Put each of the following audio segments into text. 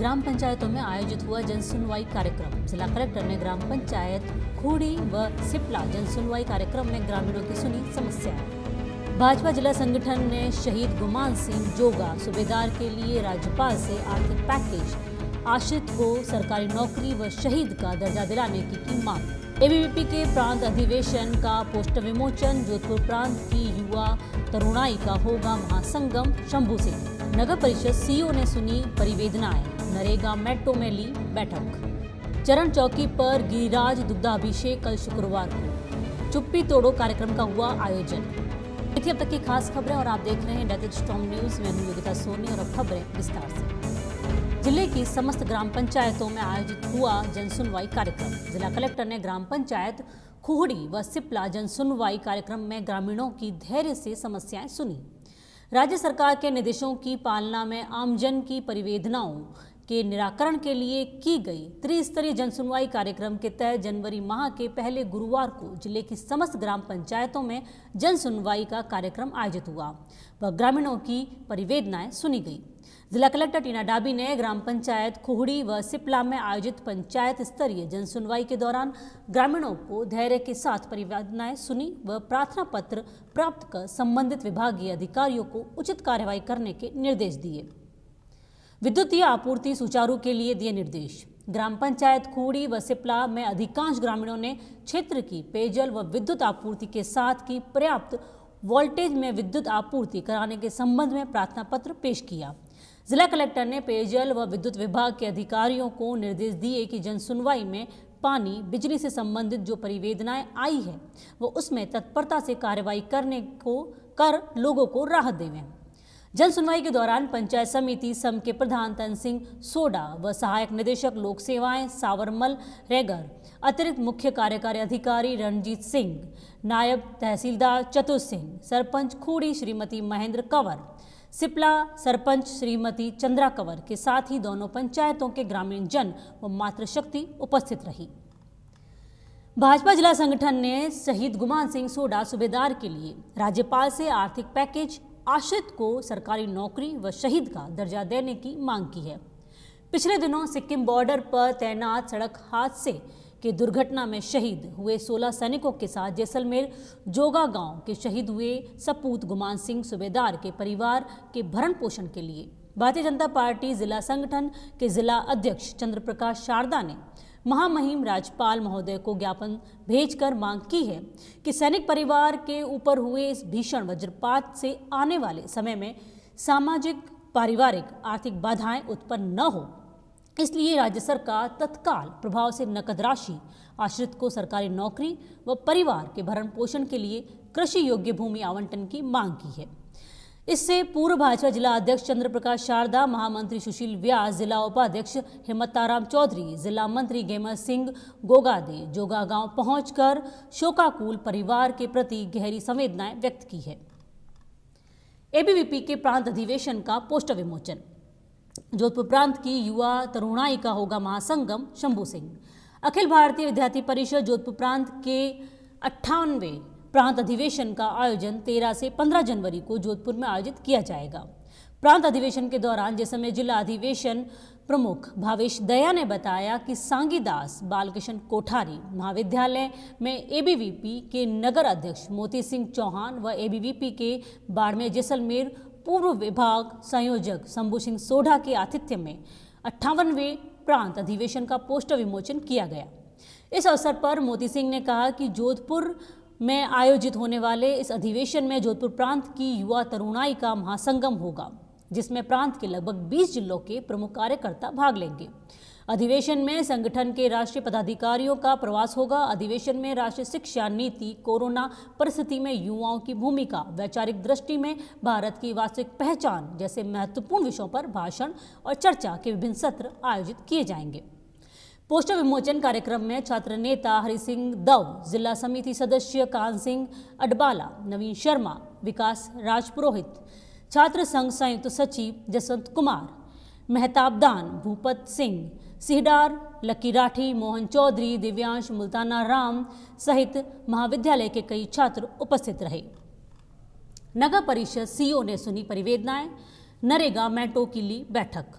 ग्राम पंचायतों में आयोजित हुआ जन सुनवाई कार्यक्रम जिला कलेक्टर ने ग्राम पंचायत खूड़ी व सिपला जन सुनवाई कार्यक्रम में ग्रामीणों की सुनी समस्या भाजपा जिला संगठन ने शहीद गुमान सिंह जोगा सूबेदार के लिए राज्यपाल से आर्थिक पैकेज आश्रित को सरकारी नौकरी व शहीद का दर्जा दिलाने की, की मांग एबीवीपी के प्रांत अधिवेशन का पोस्टर विमोचन जोधपुर प्रांत की युवा तरुणाई का होगा महासंगम शंभू सिंह नगर परिषद सीईओ ने सुनी परिवेदनाएं नरेगा मेट्रो में ली बैठक चरण चौकी पर गिरिराज दुग्धाभिषेक कल शुक्रवार को चुप्पी तोड़ो कार्यक्रम का हुआ आयोजन देखिए अब तक की खास खबरें और आप देख रहे हैं डेथ स्ट्रॉन्ग न्यूज में अनुयोगिता सोनी और खबरें विस्तार से जिले की समस्त ग्राम पंचायतों में आयोजित हुआ जनसुनवाई कार्यक्रम जिला कलेक्टर ने ग्राम पंचायत खुहड़ी व सिपला जनसुनवाई कार्यक्रम में ग्रामीणों की धैर्य से समस्याएं सुनी राज्य सरकार के निर्देशों की पालना में आमजन की परिवेदनाओं के निराकरण के लिए की गई त्रिस्तरीय जनसुनवाई कार्यक्रम के तहत जनवरी माह के पहले गुरुवार को जिले की समस्त ग्राम पंचायतों में जनसुनवाई का कार्यक्रम आयोजित हुआ व ग्रामीणों की परिवेदनाएं सुनी गई जिला कलेक्टर टीना डाबी ने ग्राम पंचायत खुहड़ी व सिपला में आयोजित पंचायत स्तरीय जनसुनवाई के दौरान ग्रामीणों को धैर्य के साथ परिवेदनाएं सुनी व प्रार्थना पत्र प्राप्त कर संबंधित विभागीय अधिकारियों को उचित कार्यवाही करने के निर्देश दिए विद्युतीय आपूर्ति सुचारू के लिए दिए निर्देश ग्राम पंचायत खूड़ी व सिपला में अधिकांश ग्रामीणों ने क्षेत्र की पेयजल व विद्युत आपूर्ति के साथ की पर्याप्त वोल्टेज में विद्युत आपूर्ति कराने के संबंध में प्रार्थना पत्र पेश किया जिला कलेक्टर ने पेयजल व विद्युत विभाग के अधिकारियों को निर्देश दिए कि जनसुनवाई में पानी बिजली से संबंधित जो परिवेदनाएं आई है वो उसमें तत्परता से कार्रवाई करने को कर लोगों को राहत देवें जन सुनवाई के दौरान पंचायत समिति सम के प्रधान तन सिंह सोडा व सहायक निदेशक लोक सेवाएं सावरमल रेगर अतिरिक्त मुख्य कार्यकारी अधिकारी रणजीत सिंह नायब तहसीलदार चतुर सिंह सरपंच खूड़ी श्रीमती महेंद्र कंवर सिपला सरपंच श्रीमती चंद्रा कंवर के साथ ही दोनों पंचायतों के ग्रामीण जन व मातृशक्ति उपस्थित रही भाजपा जिला संगठन ने शहीद गुमान सिंह सोडा सूबेदार के लिए राज्यपाल से आर्थिक पैकेज आश्रित को सरकारी नौकरी व शहीद का दर्जा देने की मांग की है पिछले दिनों सिक्किम बॉर्डर पर तैनात सड़क हादसे के दुर्घटना में शहीद हुए 16 सैनिकों के साथ जैसलमेर जोगा गांव के शहीद हुए सपूत गुमान सिंह सुबेदार के परिवार के भरण पोषण के लिए भारतीय जनता पार्टी जिला संगठन के जिला अध्यक्ष चंद्रप्रकाश शारदा ने महामहिम राजपाल महोदय को ज्ञापन भेजकर मांग की है कि सैनिक परिवार के ऊपर हुए इस भीषण वज्रपात से आने वाले समय में सामाजिक पारिवारिक आर्थिक बाधाएं उत्पन्न न हो इसलिए राज्य सरकार तत्काल प्रभाव से नकद राशि आश्रित को सरकारी नौकरी व परिवार के भरण पोषण के लिए कृषि योग्य भूमि आवंटन की मांग की है इससे पूर्व भाजपा जिला अध्यक्ष चंद्र प्रकाश शारदा महामंत्री सुशील व्यास जिला उपाध्यक्ष हिम्मताराम चौधरी जिला मंत्री गेमर सिंह गोगादे जोगा गांव पहुंचकर शोकाकुल परिवार के प्रति गहरी संवेदनाएं व्यक्त की है एबीवीपी के प्रांत अधिवेशन का पोस्टर विमोचन जोधपुर प्रांत की युवा तरुणाई का होगा महासंगम शंभू सिंह अखिल भारतीय विद्यार्थी परिषद जोधपुर प्रांत के अट्ठानवे प्रांत अधिवेशन का आयोजन 13 से 15 जनवरी को जोधपुर में आयोजित किया जाएगा प्रांत अधिवेशन के दौरान समय जिला अधिवेशन प्रमुख भावेश दया ने बताया कि सांगीदास बालकिशन कोठारी महाविद्यालय में एबीवीपी के नगर अध्यक्ष मोती सिंह चौहान व एबीवीपी के बाड़मेर जैसलमेर पूर्व विभाग संयोजक शंभू सिंह सोढ़ा के आतिथ्य में अट्ठावनवे प्रांत अधिवेशन का पोस्टर विमोचन किया गया इस अवसर पर मोती सिंह ने कहा कि जोधपुर में आयोजित होने वाले इस अधिवेशन में जोधपुर प्रांत की युवा तरुणाई का महासंगम होगा जिसमें प्रांत के लगभग 20 जिलों के प्रमुख कार्यकर्ता भाग लेंगे अधिवेशन में संगठन के राष्ट्रीय पदाधिकारियों का प्रवास होगा अधिवेशन में राष्ट्रीय शिक्षा नीति कोरोना परिस्थिति में युवाओं की भूमिका वैचारिक दृष्टि में भारत की वास्तविक पहचान जैसे महत्वपूर्ण विषयों पर भाषण और चर्चा के विभिन्न सत्र आयोजित किए जाएंगे पोस्टर विमोचन कार्यक्रम में छात्र नेता हरि सिंह दव जिला समिति सदस्य कान सिंह अडबाला नवीन शर्मा विकास राजपुरोहित छात्र संघ संयुक्त सचिव जसवंत कुमार मेहताब दान भूपत सिंह सिहडार लकी राठी मोहन चौधरी दिव्यांश मुल्ताना राम सहित महाविद्यालय के कई छात्र उपस्थित रहे नगर परिषद सीईओ ने सुनी परिवेदनाएं नरेगा मेट्रो की ली बैठक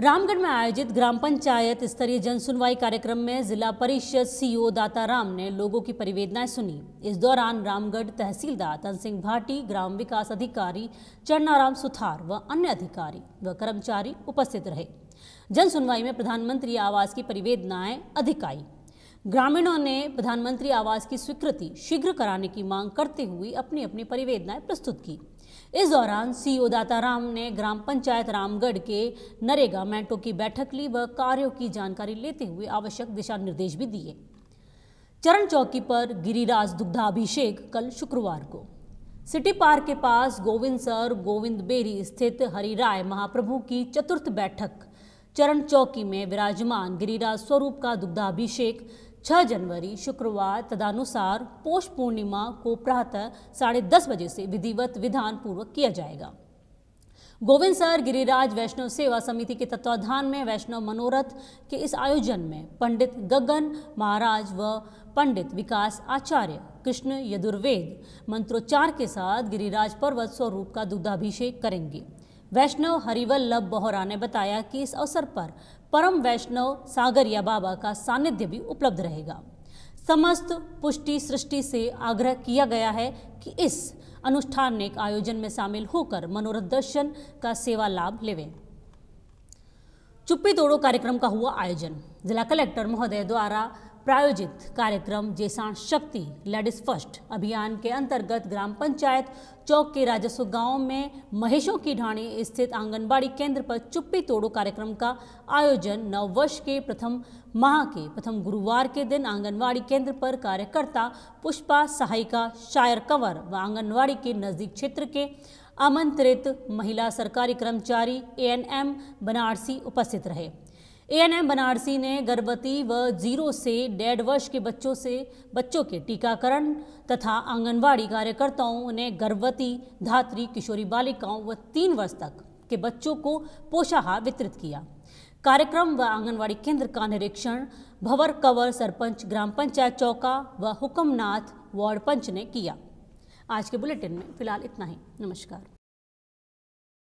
रामगढ़ में आयोजित ग्राम पंचायत स्तरीय जन सुनवाई कार्यक्रम में जिला परिषद सीईओ राम ने लोगों की परिवेदनाएं सुनी इस दौरान रामगढ़ तहसीलदार तन सिंह भाटी ग्राम विकास अधिकारी चरणाराम सुथार व अन्य अधिकारी व कर्मचारी उपस्थित रहे जन सुनवाई में प्रधानमंत्री आवास की परिवेदनाएं अधिक आई ग्रामीणों ने प्रधानमंत्री आवास की स्वीकृति शीघ्र कराने की मांग करते हुए अपनी अपनी परिवेदनाएं प्रस्तुत की इस दौरान सीईओ दाताराम ने ग्राम पंचायत रामगढ़ के नरेगा मैंटो की बैठक ली व कार्यों की जानकारी लेते हुए आवश्यक दिशा निर्देश भी दिए चरण चौकी पर गिरिराज दुग्धाभिषेक कल शुक्रवार को सिटी पार्क के पास गोविंद सर गोविंद बेरी स्थित हरिराय महाप्रभु की चतुर्थ बैठक चरण चौकी में विराजमान गिरिराज स्वरूप का दुग्धाभिषेक 6 जनवरी शुक्रवार तदनुसार पोष पूर्णिमा को प्रातः साढ़े दस बजे से विधिवत विधान पूर्वक किया जाएगा गोविंद सर गिरिराज वैष्णव सेवा समिति के तत्वाधान में वैष्णव मनोरथ के इस आयोजन में पंडित गगन महाराज व पंडित विकास आचार्य कृष्ण यदुर्वेद मंत्रोच्चार के साथ गिरिराज पर्वत स्वरूप का दुग्धाभिषेक करेंगे वैष्णव हरिवल्लभ बोहरा ने बताया कि इस अवसर पर परम वैष्णव सागर या बाबा का सानिध्य भी उपलब्ध रहेगा समस्त पुष्टि सृष्टि से आग्रह किया गया है कि इस अनुष्ठान आयोजन में शामिल होकर मनोरथ दर्शन का सेवा लाभ लेवें चुप्पी तोड़ो कार्यक्रम का हुआ आयोजन जिला कलेक्टर महोदय द्वारा प्रायोजित कार्यक्रम जेसाण शक्ति लेडीज फर्स्ट अभियान के अंतर्गत ग्राम पंचायत चौक के राजस्व गांव में महेशों की ढाणी स्थित आंगनबाड़ी केंद्र पर चुप्पी तोड़ो कार्यक्रम का आयोजन नववर्ष के प्रथम माह के प्रथम गुरुवार के दिन आंगनबाड़ी केंद्र पर कार्यकर्ता पुष्पा सहायिका शायर कंवर व आंगनबाड़ी के नज़दीक क्षेत्र के आमंत्रित महिला सरकारी कर्मचारी एएनएम बनारसी उपस्थित रहे एएनएम बनारसी ने गर्भवती व जीरो से डेढ़ वर्ष के बच्चों से बच्चों के टीकाकरण तथा आंगनवाड़ी कार्यकर्ताओं ने गर्भवती धात्री किशोरी बालिकाओं व तीन वर्ष तक के बच्चों को पोषाहार वितरित किया कार्यक्रम व आंगनवाड़ी केंद्र का निरीक्षण भवर कंवर सरपंच ग्राम पंचायत चौका व हुक्मनाथ वार्ड पंच ने किया आज के बुलेटिन में फिलहाल इतना ही नमस्कार